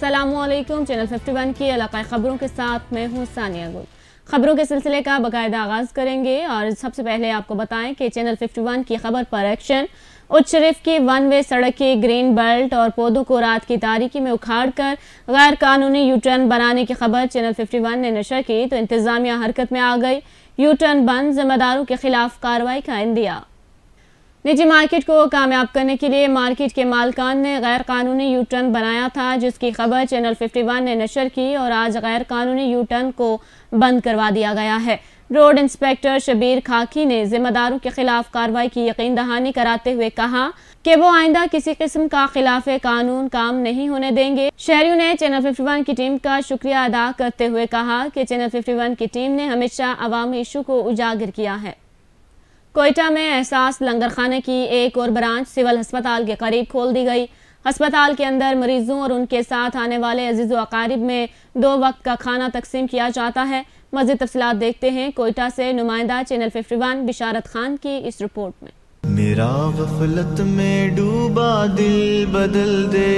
Aslam channel 51 की इलाकाई ख़बरों के साथ मैं हूँ सानिया गुल खबरों के सिलसिले का बाकायदा आगाज़ करेंगे और सबसे पहले आपको बताएं कि चैनल 51 की खबर पर एक्शन उच्च शरीफ की वन वे सड़क के ग्रीन बेल्ट और पौधों को रात की तारीखी में उखाड़ कर गैर कानूनी यू टर्न बनाने की खबर चैनल 51 ने नशर की तो इंतज़ामिया हरकत में आ गई यू टर्न बंद जिम्मेदारों के खिलाफ कार्रवाई का इंदिया निजी मार्केट को कामयाब करने के लिए मार्केट के मालकान ने गैर कानूनी यू टर्न बनाया था जिसकी खबर चैनल 51 ने नशर की और आज गैर कानूनी यू टर्न को बंद करवा दिया गया है रोड इंस्पेक्टर शबीर खाकी ने जिम्मेदारों के खिलाफ कार्रवाई की यकीन दहानी कराते हुए कहा कि वो आइंदा किसी किस्म का खिलाफ कानून काम नहीं होने देंगे शहरियों ने चैनल 51 की टीम का शुक्रिया अदा करते हुए कहा कि चैनल 51 की टीम ने हमेशा अवामी इशू को उजागर किया है कोयटा में एहसास लंगर खाने की एक और ब्रांच सिविल अस्पताल के करीब खोल दी गई अस्पताल के अंदर मरीजों और उनके साथ आने वाले अजीज़ अकारीब में दो वक्त का खाना तकसीम किया जाता है मजीद तफसलत देखते हैं कोयटा से नुमाइंदा channel fifty one Bisharat Khan की इस रिपोर्ट में मेरा गफलत में डूबा दिल बदल दे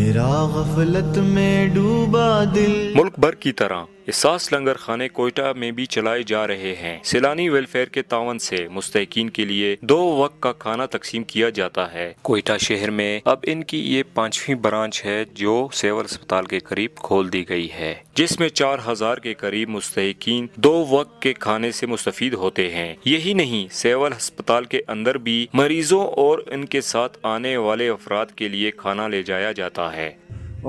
मेरा गफलत में डूबा दिल मुल्क भर की तरह एहसास लंगर खाने कोयटा में भी चलाए जा रहे हैं सैलानी वेलफेयर के तावन से मुस्तकिन के लिए दो वक्त का खाना तकसीम किया जाता है कोयटा शहर में अब इनकी ये पांचवी ब्रांच है जो सेवर अस्पताल के करीब खोल दी गई है जिसमें चार हजार के करीब मुस्तकिन दो वक्त के खाने से मुस्तफ़ होते हैं यही नहीं सेवल अस्पताल के अंदर भी मरीजों और इनके साथ आने वाले अफराद के लिए खाना ले जाया जाता है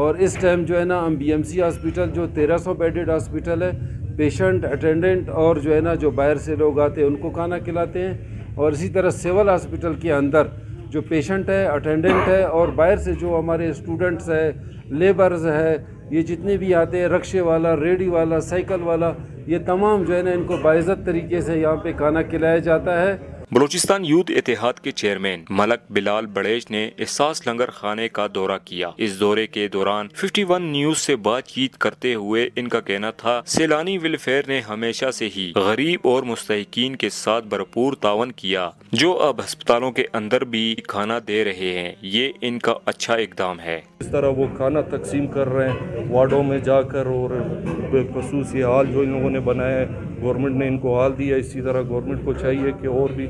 और इस टाइम जो है ना हम बीएमसी हॉस्पिटल जो 1300 बेडेड हॉस्पिटल है पेशेंट अटेंडेंट और जो है ना जो बाहर से लोग आते हैं उनको खाना खिलाते हैं और इसी तरह सिविल हॉस्पिटल के अंदर जो पेशेंट है अटेंडेंट है और बाहर से जो हमारे स्टूडेंट्स है लेबर्स है ये जितने भी आते हैं रक्शे वाला रेडी वाला साइकिल वाला ये तमाम जो है ना इनको बाइज़त तरीके से यहाँ पे खाना खिलाया जाता है बलोचिस्तान यूथ इतिहाद के चेयरमैन मलक बिलाल बड़ेज ने एहसास लंगर खाने का दौरा किया इस दौरे के दौरान 51 न्यूज से बातचीत करते हुए इनका कहना था सैलानी वेलफेयर ने हमेशा से ही गरीब और मुस्तकिन के साथ भरपूर तावन किया जो अब अस्पतालों के अंदर भी खाना दे रहे हैं ये इनका अच्छा इकदाम है इस तरह वो खाना तकसीम कर रहे हैं वार्डो में जाकर और खसूस हाल जो इन लोगों ने बनाया है गवर्नमेंट ने इनको हाल दिया इसी तरह गवर्नमेंट को चाहिए कि और भी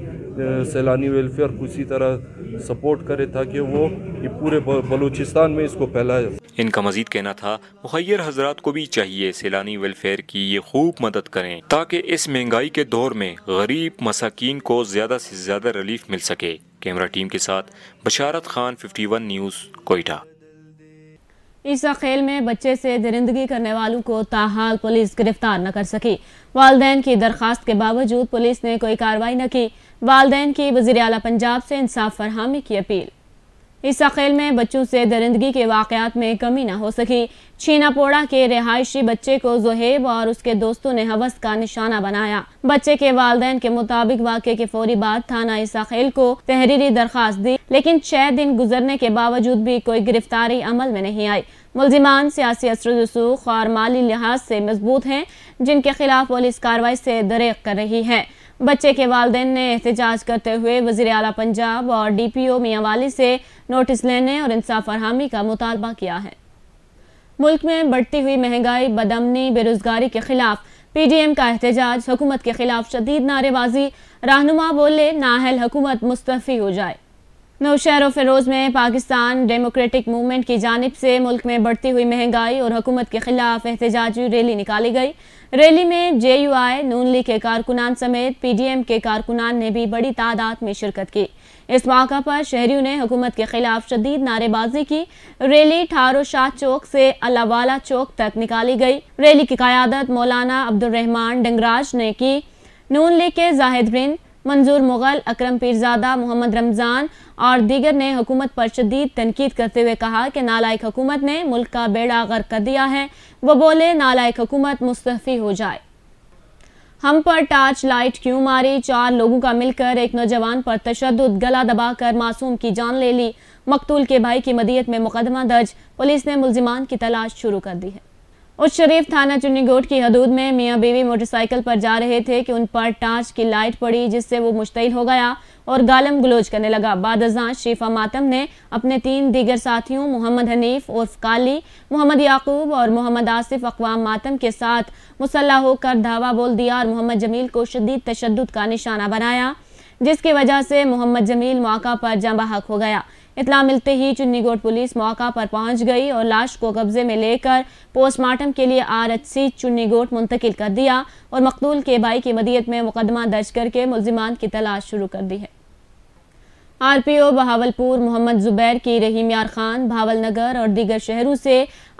सैलानी वेलफेयर को इसी तरह सपोर्ट करे ताकि वो ये पूरे बलूचिस्तान में इसको फैलाए इनका मजीद कहना था मुहैर हजरात को भी चाहिए सैलानी वेलफेयर की ये खूब मदद करें ताकि इस महंगाई के दौर में गरीब मसाकिन को ज़्यादा से ज़्यादा रिलीफ मिल सके कैमरा टीम के साथ बशारत खान 51 न्यूज़ कोयटा ईसा खेल में बच्चे से दरिंदगी करने वालों को ताहाल पुलिस गिरफ्तार न कर सकी वालदेन की दरखास्त के बावजूद पुलिस ने कोई कार्रवाई न की वालदेन की वजीर अला पंजाब से इंसाफ फरहमी की अपील इस अखेल में बच्चों से दरिंदगी के वाकयात में कमी ना हो सकी छीनापोड़ा के रिहायशी बच्चे को जोहेब और उसके दोस्तों ने हवस का निशाना बनाया बच्चे के वालदेन के मुताबिक वाक्य के फौरी बाद थाना इस अखेल को तहरीरी दरखास्त दी लेकिन छह दिन गुजरने के बावजूद भी कोई गिरफ्तारी अमल में नहीं आई मुलजिमान सियासी असर रसूख और माली लिहाज से मजबूत हैं जिनके खिलाफ पुलिस कार्रवाई से दरेक कर रही है बच्चे के वालदे ने एहतजाज करते हुए वजीर अला पंजाब और डी पी ओ मियाँ वाली से नोटिस लेने और इंसाफ फरहमी का मुतालबा किया है मुल्क में बढ़ती हुई महंगाई बदमनी बेरोजगारी के खिलाफ पी डी एम का एहतजाज हुकूमत के खिलाफ शदीद नारेबाजी रहनुमा बोले नाहल हुकूमत मुस्तफ़ी हो जाए नौशहर फिरोज में पाकिस्तान डेमोक्रेटिक मूवमेंट की जानब से मुल्क में बढ़ती हुई महंगाई और हुकूमत के खिलाफ एहतजाजी रैली निकाली गई रैली में जे यू आई नून लीग के कारकुनान समेत पी डी एम के कारकुनान ने भी बड़ी तादाद में शिरकत की इस मौका पर शहरियों ने हुकूमत के खिलाफ शदीद नारेबाजी की रैली ठारो शाह चौक से अलावाला चौक तक निकाली गई रैली की क्यादत मौलाना अब्दुलरहमान डंगराज ने की नून लीग के जाहिद बिन मंजूर मुगल अक्रम पीरजादा मोहम्मद रमज़ान और दीगर ने हुकूमत पर शदीद तनकीद करते हुए कहा कि नालायक हुकूमत ने मुल्क का बेड़ा गर्क कर दिया है वो बोले नालायक हुकूमत मुस्तफ़ी हो जाए हम पर टार्च लाइट क्यों मारी चार लोगों का मिलकर एक नौजवान पर तशद गला दबाकर मासूम की जान ले ली मकतूल के भाई की मदियत में मुकदमा दर्ज पुलिस ने मुलजिमान की तलाश शुरू कर दी है उस शरीफ थाना गोट की हदूद में मियाँ बीवी मोटरसाइकिल पर जा रहे थे कि उन पर टाँच की लाइट पड़ी जिससे वो मुश्तिल हो गया और गालम गलोज करने लगा बाद शीफा मातम ने अपने तीन दीगर साथियों मोहम्मद हनीफ उर्फ काली मोहम्मद याकूब और मोहम्मद आसिफ अकवाम मातम के साथ मुसल्ह होकर धावा बोल दिया और मोहम्मद जमील को शदीद तशद का निशाना बनाया जिसकी वजह से मोहम्मद जमील मौका पर हक हो गया इतला मिलते ही चुन्नीगोट पुलिस मौका पर पहुंच गई और लाश को कब्जे में लेकर पोस्टमार्टम के लिए आर एच सी चुन्नीगोट मुंतकिल कर दिया और मकदूल के भाई की मदीयत में मुकदमा दर्ज करके मुलजिमान की तलाश शुरू कर दी है R P O Bahawalpur Mohammad Zubair की रहीम यार खान भावल नगर और दीगर शहरों से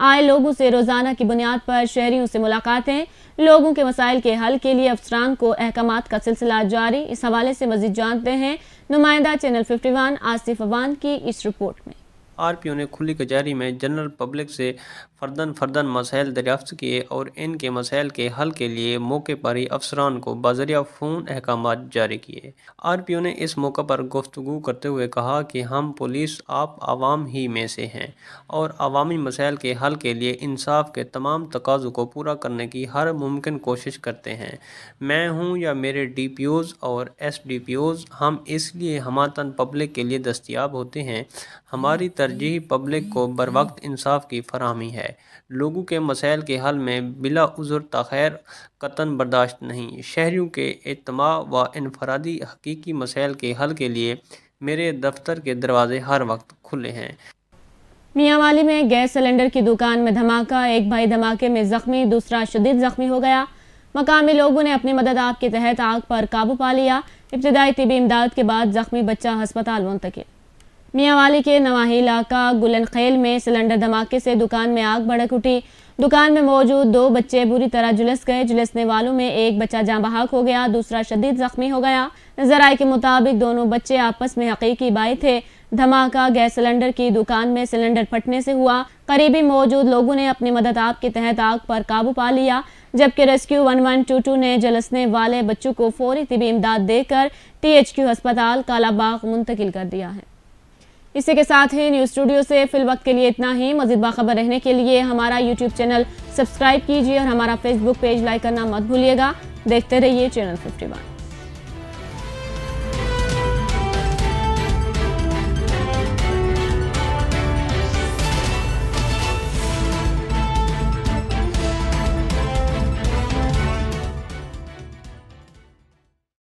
आए लोगों से रोज़ाना की बुनियाद पर शहरियों से मुलाकातें लोगों के मसाइल के हल के लिए अफसरान को अहकाम का सिलसिला जारी इस हवाले से मजीद जानते हैं नुमाइंदा channel fifty one Asif Awan की इस रिपोर्ट में ओ ने खुली कचहरी में जनरल पब्लिक से फर्दन फर्दन मसाइल दरियाफ्त किए और इनके मसाइल के हल के लिए मौके पर ही अफसरान को बाजरिया फ़ोन अहकाम जारी किए आर पी ओ ने इस मौके पर गुफ्तु करते हुए कहा कि हम पुलिस आप आवाम ही में से हैं और अवामी मसाइल के हल के लिए इंसाफ के तमाम तकाज़ों को पूरा करने की हर मुमकिन कोशिश करते हैं मैं हूँ या मेरे डी पी ओज़ और एस डी पी ओज़ हम इसलिए हमातन पब्लिक के लिए दस्तियाब होते हैं हमारी तरजीह पब्लिक को बर वक्त इंसाफ की फरहमी है लोगों के मसाइल के हल में बिला उज़र तखैर कतन बर्दाश्त नहीं शहरीों के अतमा व इनफरादी हकीकी मसाइल के हल के लिए मेरे दफ्तर के दरवाजे हर वक्त खुले हैं मियांवाली में गैस सिलेंडर की दुकान में धमाका एक भाई धमाके में जख्मी दूसरा शदीद जख्मी हो गया मकामी लोगों ने अपनी मदद आप के तहत आग पर काबू पा लिया इब्तदाई तबी इमदाद के बाद जख्मी बच्चा हस्पताल मुंतकिल मियांवाली के नवाही इलाका गुलनखेल में सिलेंडर धमाके से दुकान में आग भड़क उठी दुकान में मौजूद दो बच्चे बुरी तरह जुलस गए जुलसने वालों में एक बच्चा जहाँ बहाक हो गया दूसरा शदीद जख्मी हो गया जराये के मुताबिक दोनों बच्चे आपस में हकीकी बाई थे धमाका गैस सिलेंडर की दुकान में सिलेंडर फटने से हुआ करीबी मौजूद लोगों ने अपनी मदद आप के तहत आग पर काबू पा लिया जबकि rescue one one two two ने जलसने वाले बच्चों को फौरी तबी इमदाद देकर टी एच क्यू अस्पताल कालाबाग मुंतकिल कर दिया है इसी के साथ ही न्यूज़ स्टूडियो से फिल वक्त के लिए इतना ही मजीद बाखबर रहने के लिए हमारा यूट्यूब चैनल सब्सक्राइब कीजिए और हमारा फेसबुक पेज लाइक करना मत भूलिएगा देखते रहिए चैनल फिफ्टी